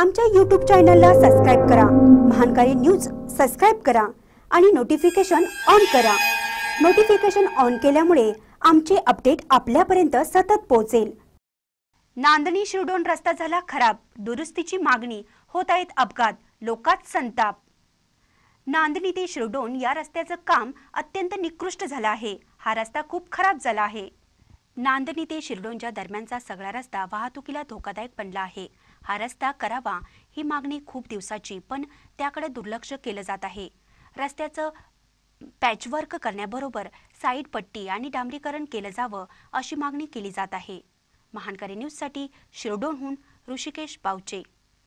आमच्या यूट्यूब चॅनलला सबस्क्राईब करा महानकारी न्यूज सबस्क्राईब करा आणि नोटिफिकेशन ऑन करा नोटिफिकेशन ऑन केल्यामुळे आमचे अपडेट आपल्यापर्यंत सतत पोहोचेल नांदणी शिरडोन रस्ता झाला खराब दुरुस्तीची मागणी होत आहेत अपघात लोकात संताप नांदणी ते शिरडोन या रस्त्याचं काम अत्यंत निकृष्ट झालं आहे हा रस्ता खूप खराब झाला आहे नांदणी ते शिरडोंच्या दरम्यानचा सगळा रस्ता वाहतुकीला धोकादायक बनला आहे हा रस्ता करावा ही मागणी खूप दिवसाची पण त्याकडे दुर्लक्ष केलं जात आहे रस्त्याचं पॅचवर्क करण्याबरोबर साईड पट्टी आणि डांबरीकरण केलं जावं अशी मागणी केली जात आहे महानकरी न्यूजसाठी शिरडोनहून ऋषिकेश बावचे